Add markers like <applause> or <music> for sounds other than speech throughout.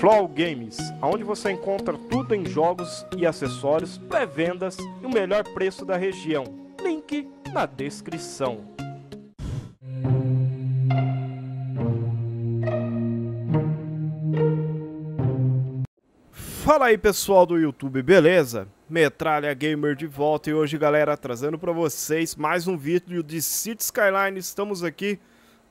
Flow Games, onde você encontra tudo em jogos e acessórios, pré-vendas e o melhor preço da região. Link na descrição. Fala aí pessoal do YouTube, beleza? Metralha Gamer de volta e hoje galera trazendo para vocês mais um vídeo de City Skyline. Estamos aqui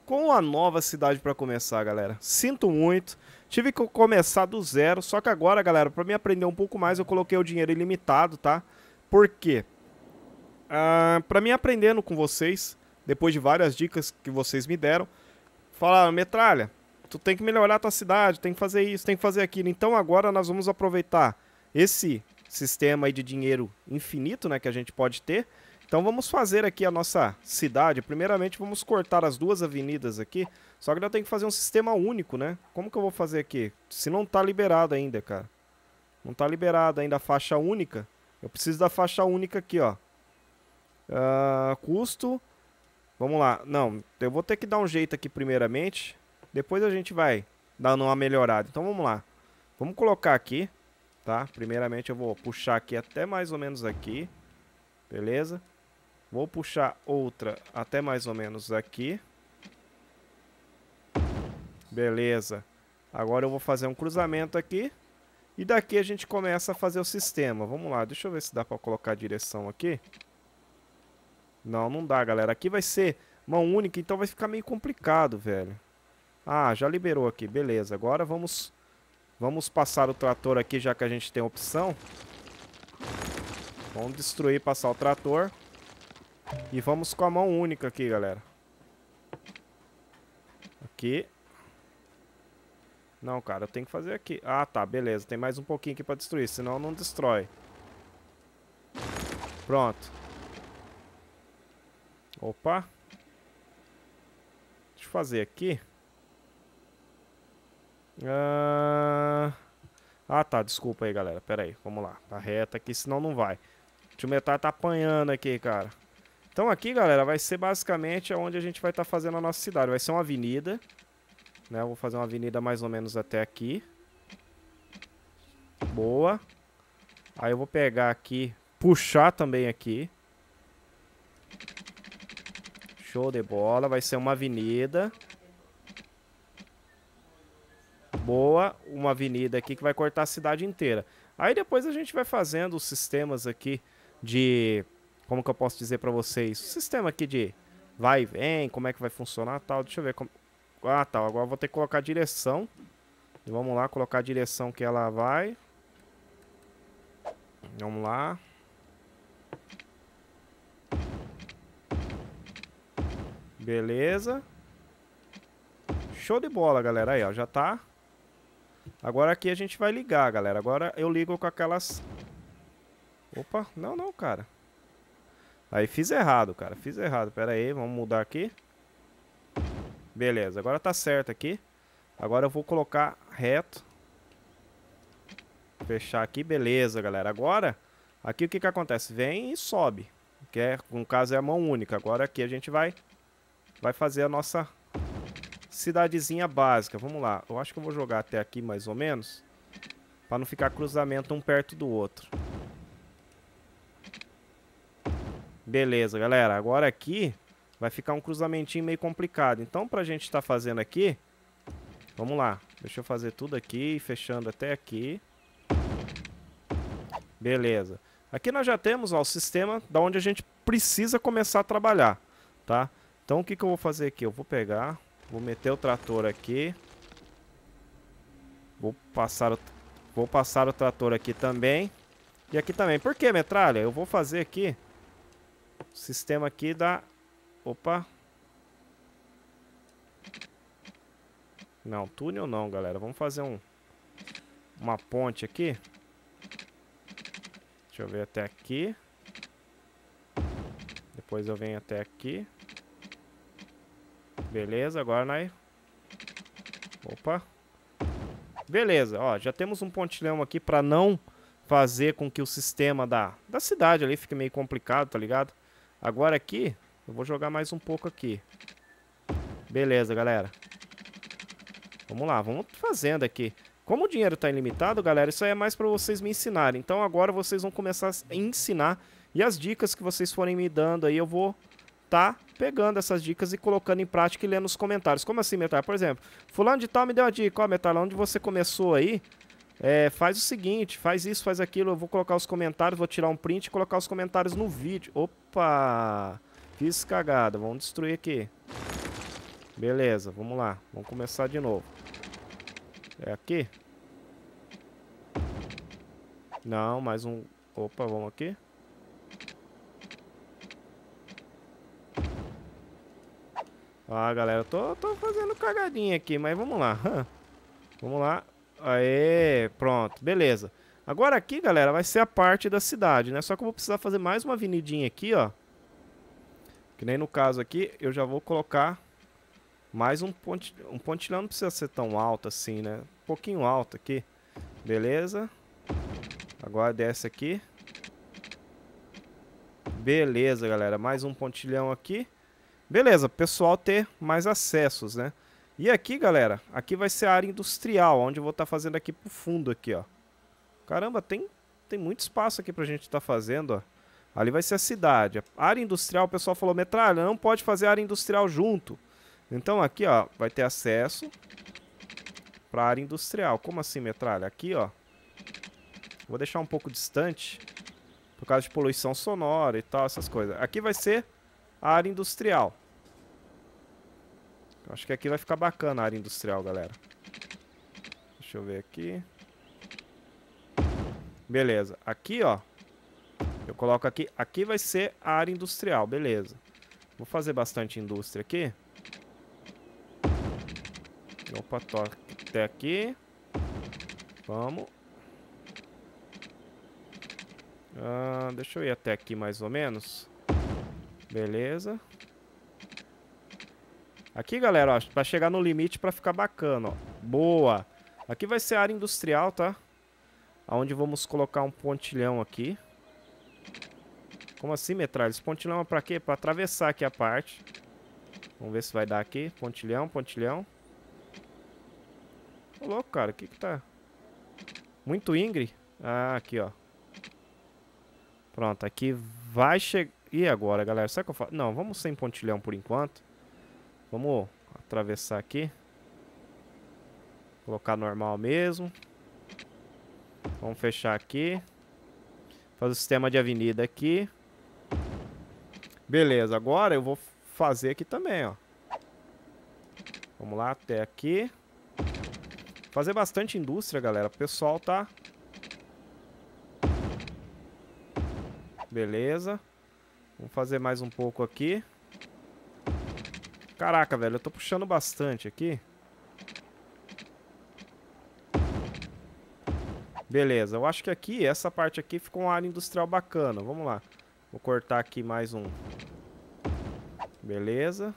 com a nova cidade para começar galera. Sinto muito, Tive que começar do zero, só que agora, galera, para me aprender um pouco mais, eu coloquei o dinheiro ilimitado, tá? Por quê? Ah, para mim aprendendo com vocês, depois de várias dicas que vocês me deram, falaram, metralha, tu tem que melhorar tua cidade, tem que fazer isso, tem que fazer aquilo. Então agora nós vamos aproveitar esse sistema aí de dinheiro infinito, né, que a gente pode ter. Então vamos fazer aqui a nossa cidade. Primeiramente vamos cortar as duas avenidas aqui só que eu tenho que fazer um sistema único, né? Como que eu vou fazer aqui? Se não tá liberado ainda, cara. Não tá liberado ainda a faixa única. Eu preciso da faixa única aqui, ó. Uh, custo. Vamos lá. Não, eu vou ter que dar um jeito aqui primeiramente. Depois a gente vai dando uma melhorada. Então vamos lá. Vamos colocar aqui, tá? Primeiramente eu vou puxar aqui até mais ou menos aqui. Beleza? Vou puxar outra até mais ou menos aqui. Beleza. Agora eu vou fazer um cruzamento aqui. E daqui a gente começa a fazer o sistema. Vamos lá, deixa eu ver se dá pra colocar a direção aqui. Não, não dá, galera. Aqui vai ser mão única, então vai ficar meio complicado, velho. Ah, já liberou aqui. Beleza, agora vamos... Vamos passar o trator aqui, já que a gente tem opção. Vamos destruir, passar o trator. E vamos com a mão única aqui, galera. Aqui. Não, cara, eu tenho que fazer aqui. Ah, tá, beleza. Tem mais um pouquinho aqui pra destruir, senão não destrói. Pronto. Opa. Deixa eu fazer aqui. Ah... ah, tá, desculpa aí, galera. Pera aí, vamos lá. Tá reta aqui, senão não vai. O tio Metal tá apanhando aqui, cara. Então aqui, galera, vai ser basicamente onde a gente vai estar tá fazendo a nossa cidade. Vai ser uma avenida. Né? Vou fazer uma avenida mais ou menos até aqui. Boa. Aí eu vou pegar aqui, puxar também aqui. Show de bola. Vai ser uma avenida. Boa. Uma avenida aqui que vai cortar a cidade inteira. Aí depois a gente vai fazendo os sistemas aqui de... Como que eu posso dizer pra vocês? O sistema aqui de vai e vem, como é que vai funcionar tal. Deixa eu ver como... Ah, tá. Agora vou ter que colocar a direção. Vamos lá, colocar a direção que ela vai. Vamos lá. Beleza. Show de bola, galera. Aí, ó, já tá. Agora aqui a gente vai ligar, galera. Agora eu ligo com aquelas... Opa, não, não, cara. Aí fiz errado, cara. Fiz errado. Pera aí, vamos mudar aqui. Beleza, agora tá certo aqui. Agora eu vou colocar reto. Fechar aqui, beleza, galera. Agora, aqui o que que acontece? Vem e sobe. Que é, no caso é a mão única. Agora aqui a gente vai, vai fazer a nossa cidadezinha básica. Vamos lá. Eu acho que eu vou jogar até aqui mais ou menos. Pra não ficar cruzamento um perto do outro. Beleza, galera. Agora aqui Vai ficar um cruzamentinho meio complicado. Então, para a gente estar tá fazendo aqui... Vamos lá. Deixa eu fazer tudo aqui, fechando até aqui. Beleza. Aqui nós já temos ó, o sistema da onde a gente precisa começar a trabalhar, tá? Então, o que, que eu vou fazer aqui? Eu vou pegar, vou meter o trator aqui. Vou passar, o, vou passar o trator aqui também. E aqui também. Por que, metralha? Eu vou fazer aqui... O sistema aqui da Opa. Não, túnel não, galera. Vamos fazer um uma ponte aqui. Deixa eu ver até aqui. Depois eu venho até aqui. Beleza, agora nós... Opa. Beleza, ó, já temos um pontilhão aqui para não fazer com que o sistema da, da cidade ali fique meio complicado, tá ligado? Agora aqui, eu vou jogar mais um pouco aqui. Beleza, galera. Vamos lá, vamos fazendo aqui. Como o dinheiro está ilimitado, galera, isso aí é mais para vocês me ensinarem. Então agora vocês vão começar a ensinar. E as dicas que vocês forem me dando aí, eu vou tá pegando essas dicas e colocando em prática e lendo nos comentários. Como assim, Metal? Por exemplo, fulano de tal me deu uma dica. Ó, Metal, onde você começou aí, é, faz o seguinte, faz isso, faz aquilo. Eu vou colocar os comentários, vou tirar um print e colocar os comentários no vídeo. Opa! Fiz cagada, vamos destruir aqui. Beleza, vamos lá. Vamos começar de novo. É aqui? Não, mais um... Opa, vamos aqui. Ah, galera, eu tô, tô fazendo cagadinha aqui, mas vamos lá. vamos lá. Aê, pronto, beleza. Agora aqui, galera, vai ser a parte da cidade, né? Só que eu vou precisar fazer mais uma avenidinha aqui, ó. Que nem no caso aqui, eu já vou colocar mais um pontilhão. Um pontilhão não precisa ser tão alto assim, né? Um pouquinho alto aqui. Beleza. Agora desce aqui. Beleza, galera. Mais um pontilhão aqui. Beleza, pessoal ter mais acessos, né? E aqui, galera, aqui vai ser a área industrial, onde eu vou estar tá fazendo aqui pro fundo aqui, ó. Caramba, tem, tem muito espaço aqui pra gente estar tá fazendo, ó. Ali vai ser a cidade. A área industrial, o pessoal falou, metralha, não pode fazer área industrial junto. Então aqui, ó, vai ter acesso para área industrial. Como assim, metralha? Aqui, ó. Vou deixar um pouco distante por causa de poluição sonora e tal, essas coisas. Aqui vai ser a área industrial. Acho que aqui vai ficar bacana a área industrial, galera. Deixa eu ver aqui. Beleza. Aqui, ó, coloco aqui. Aqui vai ser a área industrial, beleza. Vou fazer bastante indústria aqui. Opa, tô até aqui. Vamos. Ah, deixa eu ir até aqui mais ou menos. Beleza. Aqui, galera, ó, pra chegar no limite pra ficar bacana, ó. Boa. Aqui vai ser a área industrial, tá? Onde vamos colocar um pontilhão aqui. Como assim, metralha? Esse pontilhão é pra quê? Pra atravessar aqui a parte. Vamos ver se vai dar aqui. Pontilhão, pontilhão. Ô, louco, cara. O que que tá... Muito ingre. Ah, aqui, ó. Pronto, aqui vai chegar... E agora, galera? Será que eu faço? Não, vamos sem pontilhão por enquanto. Vamos atravessar aqui. Colocar normal mesmo. Vamos fechar aqui. Fazer o sistema de avenida aqui. Beleza, agora eu vou fazer aqui também, ó. Vamos lá até aqui. Fazer bastante indústria, galera. O pessoal tá... Beleza. Vamos fazer mais um pouco aqui. Caraca, velho, eu tô puxando bastante aqui. Beleza, eu acho que aqui, essa parte aqui ficou uma área industrial bacana. Vamos lá. Vou cortar aqui mais um. Beleza.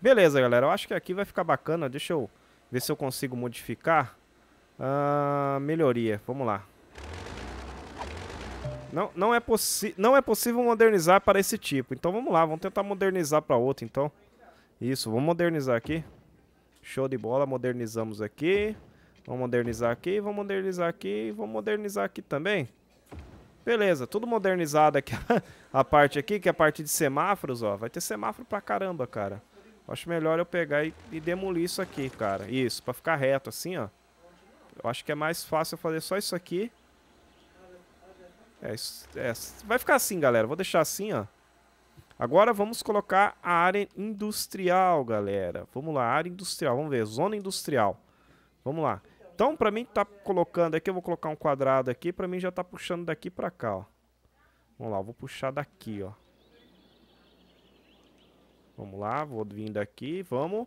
Beleza, galera. Eu acho que aqui vai ficar bacana. Deixa eu ver se eu consigo modificar. Ah, melhoria. Vamos lá. Não, não, é não é possível modernizar para esse tipo. Então vamos lá. Vamos tentar modernizar para outro, então. Isso. Vamos modernizar aqui. Show de bola. Modernizamos aqui. Vamos modernizar aqui, vamos modernizar aqui, vamos modernizar aqui também. Beleza, tudo modernizado aqui. <laughs> a parte aqui, que é a parte de semáforos, ó. Vai ter semáforo pra caramba, cara. Acho melhor eu pegar e, e demolir isso aqui, cara. Isso, pra ficar reto assim, ó. Eu acho que é mais fácil eu fazer só isso aqui. É, isso, é, vai ficar assim, galera. Vou deixar assim, ó. Agora vamos colocar a área industrial, galera. Vamos lá, área industrial. Vamos ver, zona industrial. Vamos lá. Então, para mim, tá colocando aqui, eu vou colocar um quadrado aqui, para mim já tá puxando daqui para cá, ó. Vamos lá, eu vou puxar daqui, ó. Vamos lá, vou vir daqui, vamos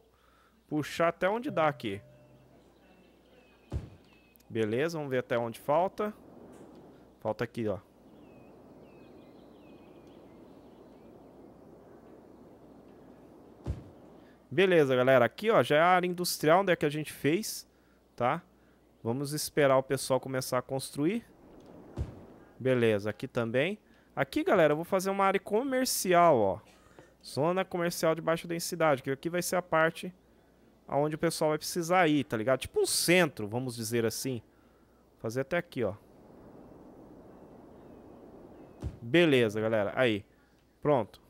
puxar até onde dá aqui. Beleza, vamos ver até onde falta. Falta aqui, ó. Beleza, galera. Aqui, ó, já é a área industrial onde é que a gente fez, tá? Vamos esperar o pessoal começar a construir. Beleza, aqui também. Aqui, galera, eu vou fazer uma área comercial, ó. Zona comercial de baixa densidade, que aqui vai ser a parte aonde o pessoal vai precisar ir, tá ligado? Tipo um centro, vamos dizer assim. Vou fazer até aqui, ó. Beleza, galera. Aí. Pronto.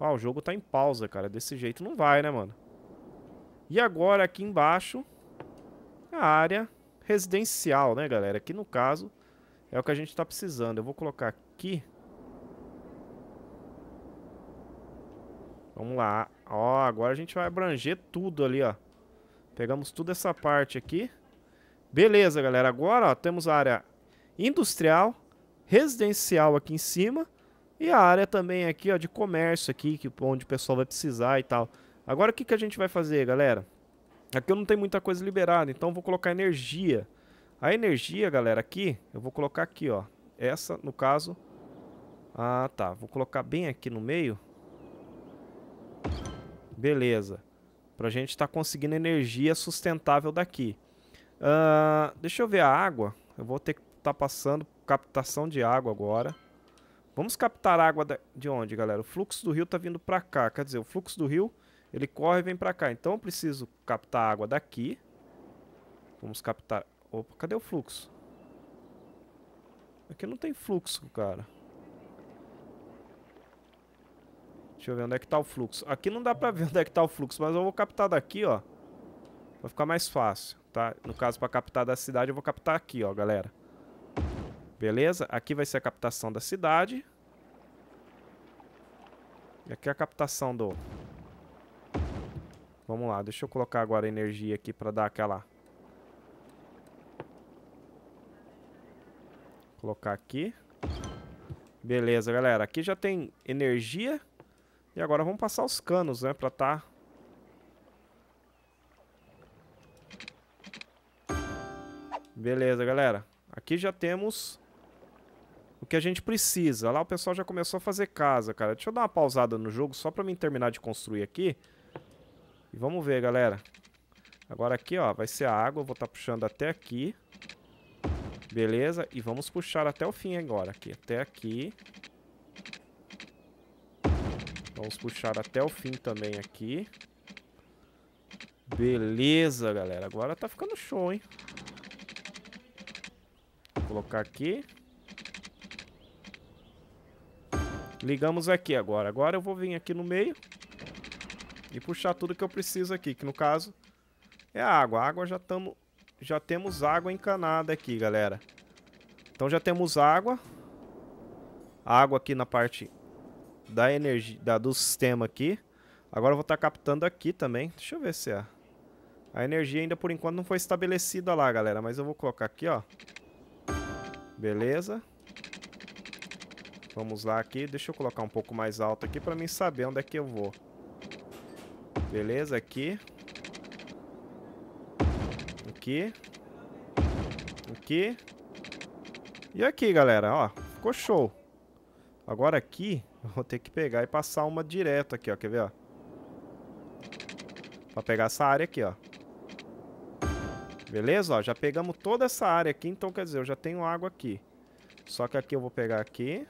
Ó, ah, o jogo tá em pausa, cara. Desse jeito não vai, né, mano? E agora aqui embaixo a área residencial, né, galera? Aqui no caso é o que a gente está precisando. Eu vou colocar aqui. Vamos lá. Ó, agora a gente vai abranger tudo ali, ó. Pegamos toda essa parte aqui. Beleza, galera. Agora, ó, temos a área industrial, residencial aqui em cima e a área também aqui, ó, de comércio aqui, que onde o pessoal vai precisar e tal. Agora, o que, que a gente vai fazer, galera? Aqui é eu não tenho muita coisa liberada, então vou colocar energia. A energia, galera, aqui, eu vou colocar aqui, ó. Essa, no caso... Ah, tá. Vou colocar bem aqui no meio. Beleza. Pra gente estar tá conseguindo energia sustentável daqui. Uh, deixa eu ver a água. Eu vou ter que estar tá passando captação de água agora. Vamos captar água de onde, galera? O fluxo do rio tá vindo pra cá. Quer dizer, o fluxo do rio ele corre e vem pra cá. Então eu preciso captar água daqui. Vamos captar... Opa, cadê o fluxo? Aqui não tem fluxo, cara. Deixa eu ver onde é que tá o fluxo. Aqui não dá pra ver <laughs> onde é que tá o fluxo, mas eu vou captar daqui, ó. Vai ficar mais fácil, tá? No caso, pra captar da cidade, eu vou captar aqui, ó, galera. Beleza? Aqui vai ser a captação da cidade. E aqui é a captação do, Vamos lá, deixa eu colocar agora a energia aqui para dar aquela... Colocar aqui. Beleza, galera. Aqui já tem energia. E agora vamos passar os canos, né? Pra tá... Beleza, galera. Aqui já temos o que a gente precisa. Lá o pessoal já começou a fazer casa, cara. Deixa eu dar uma pausada no jogo só pra mim terminar de construir aqui. E vamos ver, galera. Agora aqui, ó, vai ser a água. Eu vou estar tá puxando até aqui. Beleza? E vamos puxar até o fim agora aqui. Até aqui. Vamos puxar até o fim também aqui. Beleza, galera. Agora tá ficando show, hein? Vou colocar aqui. Ligamos aqui agora. Agora eu vou vir aqui no meio e puxar tudo que eu preciso aqui, que no caso é a água. A água já tamo, já temos água encanada aqui, galera. Então já temos água. Água aqui na parte da energia da, do sistema aqui. Agora eu vou estar tá captando aqui também. Deixa eu ver se é. A energia ainda por enquanto não foi estabelecida lá, galera, mas eu vou colocar aqui, ó. Beleza? Vamos lá aqui. Deixa eu colocar um pouco mais alto aqui para mim saber onde é que eu vou. Beleza, aqui. Aqui. Aqui. E aqui, galera, ó. Ficou show. Agora aqui, vou ter que pegar e passar uma direto aqui, ó. Quer ver, ó? Pra pegar essa área aqui, ó. Beleza, ó. Já pegamos toda essa área aqui, então quer dizer, eu já tenho água aqui. Só que aqui eu vou pegar aqui.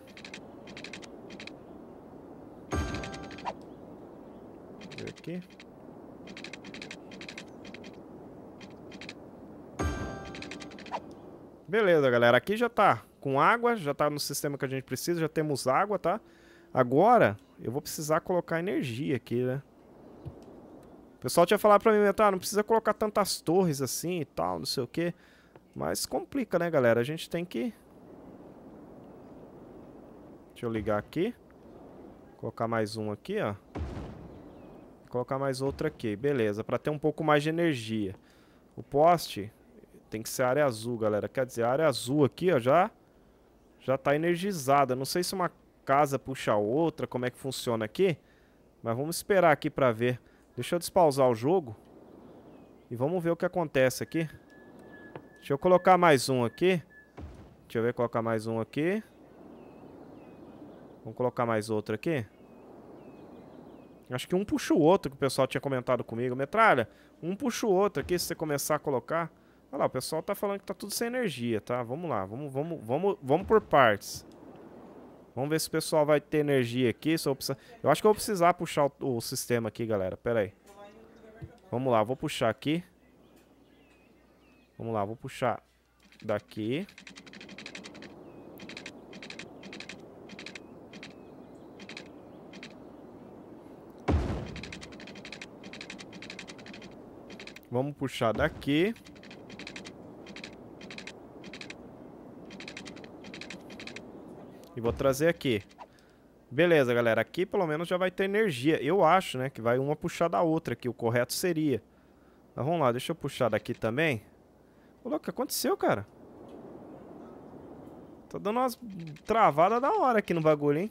aqui. Beleza, galera. Aqui já tá com água, já tá no sistema que a gente precisa, já temos água, tá? Agora, eu vou precisar colocar energia aqui, né? O pessoal tinha falado pra mim, tá, não precisa colocar tantas torres assim e tal, não sei o quê. Mas complica, né, galera? A gente tem que... Deixa eu ligar aqui. Colocar mais um aqui, ó. Colocar mais outra aqui, beleza, para ter um pouco mais de energia. O poste tem que ser área azul, galera. Quer dizer, a área azul aqui, ó, já já tá energizada. Não sei se uma casa puxa a outra, como é que funciona aqui, mas vamos esperar aqui para ver. Deixa eu despausar o jogo e vamos ver o que acontece aqui. Deixa eu colocar mais um aqui. Deixa eu ver, colocar é mais um aqui. Vamos colocar mais outro aqui. Acho que um puxa o outro, que o pessoal tinha comentado comigo. Metralha, um puxa o outro aqui, se você começar a colocar. Olha lá, o pessoal tá falando que tá tudo sem energia, tá? Vamos lá, vamos, vamos, vamos, vamos por partes. Vamos ver se o pessoal vai ter energia aqui. Se eu, precisar... eu acho que eu vou precisar puxar o, o sistema aqui, galera. Pera aí. Vamos lá, vou puxar aqui. Vamos lá, vou puxar daqui. Vamos puxar daqui. E vou trazer aqui. Beleza, galera. Aqui pelo menos já vai ter energia. Eu acho, né? Que vai uma puxar da outra aqui. O correto seria. Mas vamos lá. Deixa eu puxar daqui também. Ô, louco, o que aconteceu, cara? Tá dando umas travadas da hora aqui no bagulho, hein?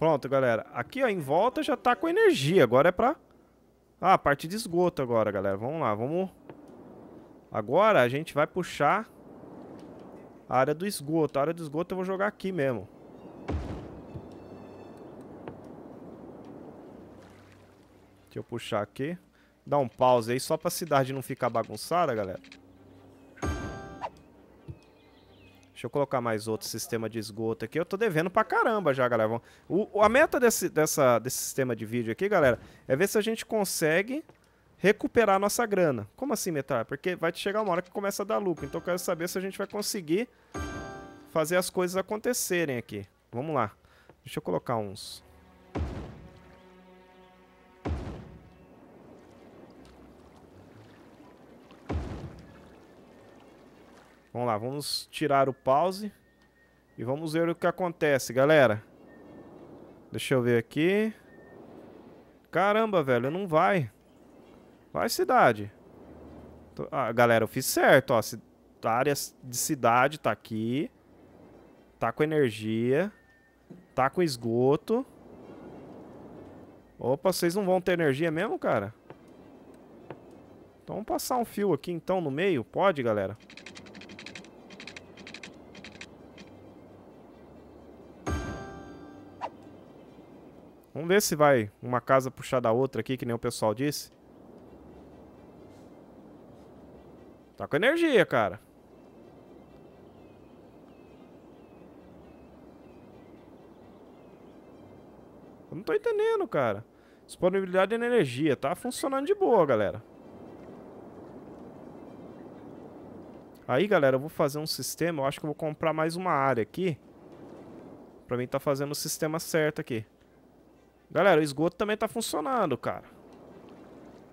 Pronto, galera. Aqui, ó, em volta já tá com energia. Agora é pra... Ah, a parte de esgoto agora, galera. Vamos lá, vamos... Agora a gente vai puxar a área do esgoto. A área do esgoto eu vou jogar aqui mesmo. Deixa eu puxar aqui. Dá um pause aí só pra cidade não ficar bagunçada, galera. Deixa eu colocar mais outro sistema de esgoto aqui. Eu tô devendo pra caramba já, galera. O, a meta desse, dessa, desse sistema de vídeo aqui, galera, é ver se a gente consegue recuperar nossa grana. Como assim, metralha? Porque vai chegar uma hora que começa a dar lucro. Então eu quero saber se a gente vai conseguir fazer as coisas acontecerem aqui. Vamos lá. Deixa eu colocar uns... Vamos lá, vamos tirar o pause. E vamos ver o que acontece, galera. Deixa eu ver aqui. Caramba, velho, não vai. Vai, cidade. Ah, galera, eu fiz certo, ó. A área de cidade tá aqui. Tá com energia. Tá com esgoto. Opa, vocês não vão ter energia mesmo, cara? Então vamos passar um fio aqui, então, no meio. Pode, galera? Vamos ver se vai uma casa puxar da outra aqui, que nem o pessoal disse. Tá com energia, cara. Eu não tô entendendo, cara. Disponibilidade de energia. Tá funcionando de boa, galera. Aí, galera, eu vou fazer um sistema. Eu acho que eu vou comprar mais uma área aqui. Pra mim tá fazendo o sistema certo aqui. Galera, o esgoto também tá funcionando, cara.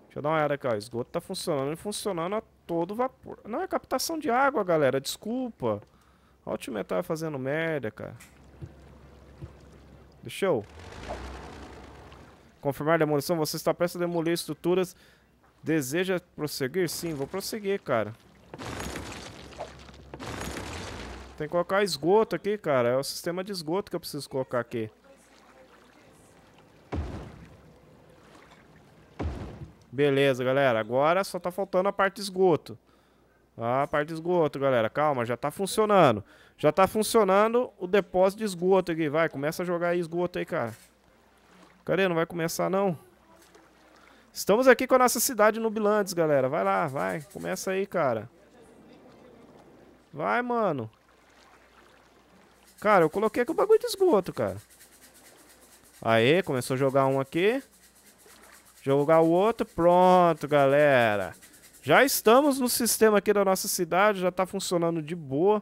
Deixa eu dar uma olhada aqui, ó. O esgoto tá funcionando e funcionando a todo vapor. Não, é captação de água, galera. Desculpa. Olha o time tá fazendo merda, cara. Deixa eu... Confirmar demolição. Você está prestes a demolir estruturas. Deseja prosseguir? Sim, vou prosseguir, cara. Tem que colocar esgoto aqui, cara. É o sistema de esgoto que eu preciso colocar aqui. Beleza, galera. Agora só tá faltando a parte de esgoto. a parte de esgoto, galera. Calma, já tá funcionando. Já tá funcionando o depósito de esgoto aqui. Vai, começa a jogar aí esgoto aí, cara. Cadê? Não vai começar, não. Estamos aqui com a nossa cidade Nubilantes, galera. Vai lá, vai. Começa aí, cara. Vai, mano. Cara, eu coloquei aqui o bagulho de esgoto, cara. Aê, começou a jogar um aqui. Jogar o outro, pronto, galera. Já estamos no sistema aqui da nossa cidade, já tá funcionando de boa.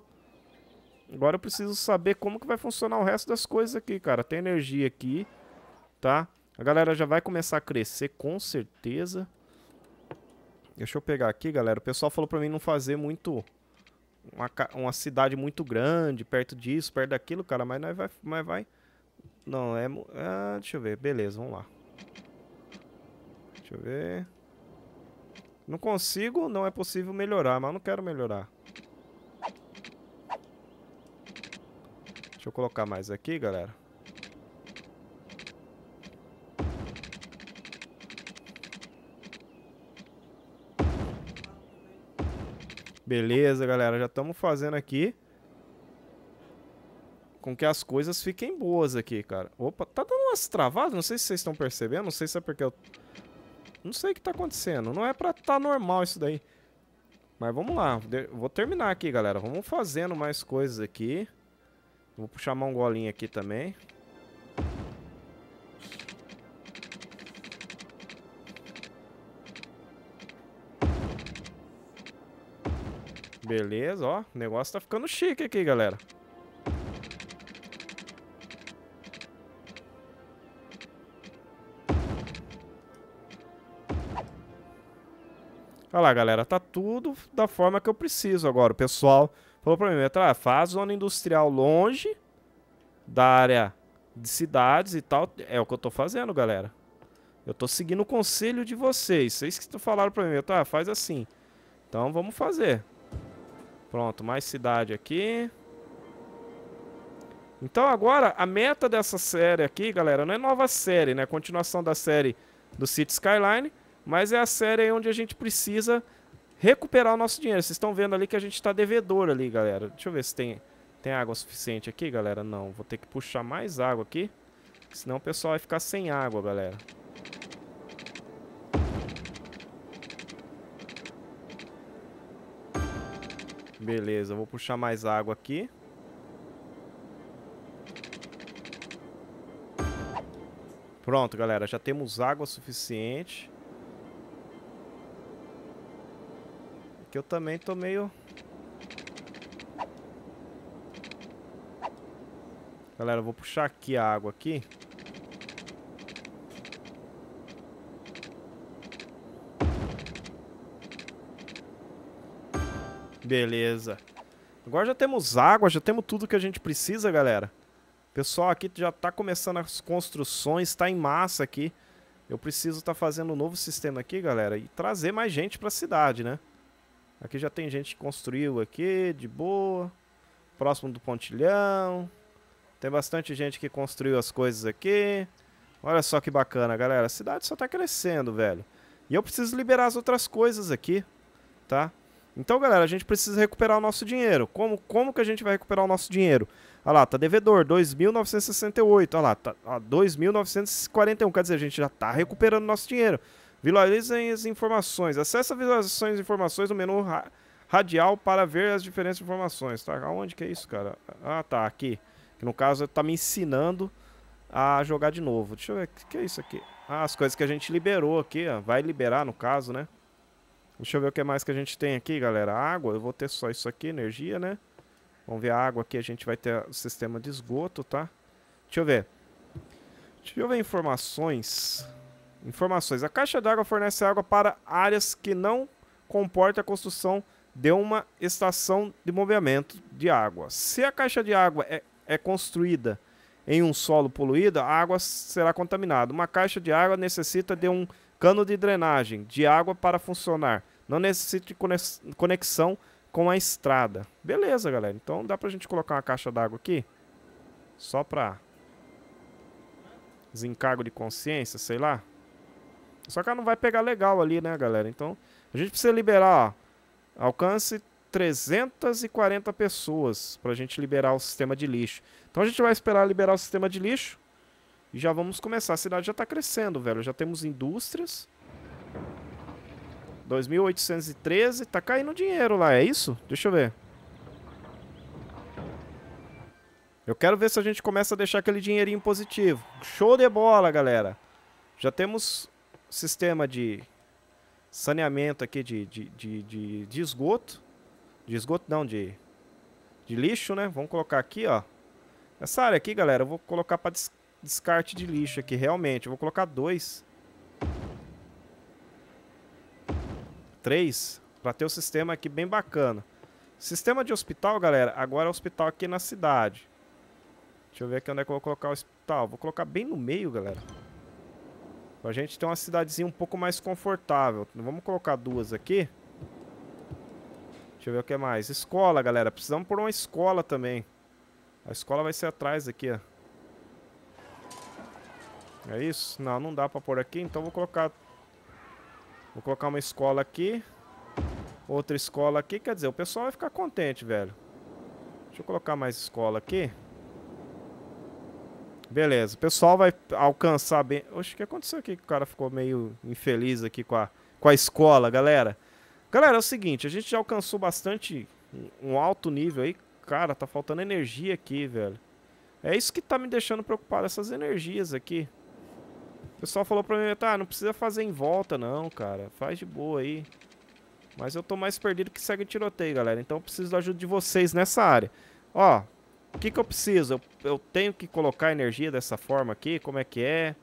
Agora eu preciso saber como que vai funcionar o resto das coisas aqui, cara. Tem energia aqui, tá? A galera já vai começar a crescer, com certeza. Deixa eu pegar aqui, galera. O pessoal falou pra mim não fazer muito... Uma, uma cidade muito grande, perto disso, perto daquilo, cara. Mas nós vai... Mas vai... Não, é... Ah, deixa eu ver. Beleza, vamos lá. Deixa eu ver. Não consigo, não é possível melhorar, mas eu não quero melhorar. Deixa eu colocar mais aqui, galera. Beleza, galera. Já estamos fazendo aqui. Com que as coisas fiquem boas aqui, cara. Opa, tá dando umas travadas. Não sei se vocês estão percebendo. Não sei se é porque eu não sei o que tá acontecendo. Não é pra tá normal isso daí. Mas vamos lá. Vou terminar aqui, galera. Vamos fazendo mais coisas aqui. Vou puxar um golinho aqui também. Beleza, ó. O negócio tá ficando chique aqui, galera. Olha lá, galera, tá tudo da forma que eu preciso agora. O pessoal falou pra mim, ah, faz zona industrial longe da área de cidades e tal. É o que eu tô fazendo, galera. Eu tô seguindo o conselho de vocês. Vocês que falaram pra mim, ah, faz assim. Então vamos fazer. Pronto, mais cidade aqui. Então agora a meta dessa série aqui, galera, não é nova série, né? Continuação da série do City Skyline mas é a série onde a gente precisa recuperar o nosso dinheiro. Vocês estão vendo ali que a gente está devedor ali, galera. Deixa eu ver se tem, tem água suficiente aqui, galera. Não, vou ter que puxar mais água aqui. Senão o pessoal vai ficar sem água, galera. Beleza, vou puxar mais água aqui. Pronto, galera, já temos água suficiente. eu também tô meio... Galera, eu vou puxar aqui a água aqui. Beleza. Agora já temos água, já temos tudo que a gente precisa, galera. Pessoal, aqui já tá começando as construções, tá em massa aqui. Eu preciso estar tá fazendo um novo sistema aqui, galera, e trazer mais gente para a cidade, né? Aqui já tem gente que construiu aqui, de boa. Próximo do pontilhão. Tem bastante gente que construiu as coisas aqui. Olha só que bacana, galera. A cidade só tá crescendo, velho. E eu preciso liberar as outras coisas aqui, tá? Então, galera, a gente precisa recuperar o nosso dinheiro. Como, como que a gente vai recuperar o nosso dinheiro? Olha lá, tá devedor, 2.968. Olha lá, tá, 2.941. Quer dizer, a gente já tá recuperando nosso dinheiro. Visualizem as informações. Acesse as visualizações e informações no menu ra radial para ver as diferentes informações. Tá? Aonde que é isso, cara? Ah, tá, aqui. Que no caso tá me ensinando a jogar de novo. Deixa eu ver, o que, que é isso aqui? Ah, as coisas que a gente liberou aqui, ó. Vai liberar no caso, né? Deixa eu ver o que mais que a gente tem aqui, galera. Água, eu vou ter só isso aqui, energia, né? Vamos ver a água aqui, a gente vai ter o sistema de esgoto, tá? Deixa eu ver. Deixa eu ver informações. Informações. A caixa d'água fornece água para áreas que não comporta a construção de uma estação de movimento de água. Se a caixa de água é, é construída em um solo poluído, a água será contaminada. Uma caixa de água necessita de um cano de drenagem de água para funcionar. Não necessita de conexão com a estrada. Beleza, galera. Então dá pra gente colocar uma caixa d'água aqui? Só pra desencargo de consciência, sei lá. Só que ela não vai pegar legal ali, né, galera? Então, a gente precisa liberar ó, alcance 340 pessoas para a gente liberar o sistema de lixo. Então a gente vai esperar liberar o sistema de lixo e já vamos começar. A cidade já está crescendo, velho. Já temos indústrias. 2.813. Tá caindo dinheiro lá, é isso? Deixa eu ver. Eu quero ver se a gente começa a deixar aquele dinheirinho positivo. Show de bola, galera. Já temos sistema de saneamento aqui de, de, de, de, de esgoto. De esgoto não, de, de lixo, né? Vamos colocar aqui, ó. Essa área aqui, galera, eu vou colocar para des descarte de lixo aqui, realmente. Eu vou colocar dois. Três. Para ter o um sistema aqui bem bacana. Sistema de hospital, galera. Agora é hospital aqui na cidade. Deixa eu ver aqui onde é que eu vou colocar o hospital. Vou colocar bem no meio, galera. Pra gente ter uma cidadezinha um pouco mais confortável. Vamos colocar duas aqui. Deixa eu ver o que mais. Escola, galera. Precisamos por uma escola também. A escola vai ser atrás aqui, ó. É isso? Não, não dá pra pôr aqui, então vou colocar... Vou colocar uma escola aqui. Outra escola aqui. Quer dizer, o pessoal vai ficar contente, velho. Deixa eu colocar mais escola aqui. Beleza, o pessoal vai alcançar bem. Oxe, o que aconteceu aqui? O cara ficou meio infeliz aqui com a, com a escola, galera. Galera, é o seguinte, a gente já alcançou bastante um alto nível aí. Cara, tá faltando energia aqui, velho. É isso que tá me deixando preocupado, essas energias aqui. O pessoal falou pra mim, tá, não precisa fazer em volta não, cara. Faz de boa aí. Mas eu tô mais perdido que segue tiroteio, galera. Então eu preciso da ajuda de vocês nessa área. Ó, o que, que eu preciso? Eu, eu, tenho que colocar energia dessa forma aqui? Como é que é?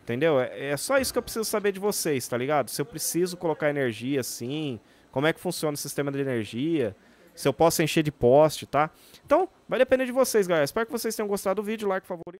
Entendeu? É, é só isso que eu preciso saber de vocês, tá ligado? Se eu preciso colocar energia assim, como é que funciona o sistema de energia, se eu posso encher de poste, tá? Então, vai depender de vocês, galera. Espero que vocês tenham gostado do vídeo, like, favorito.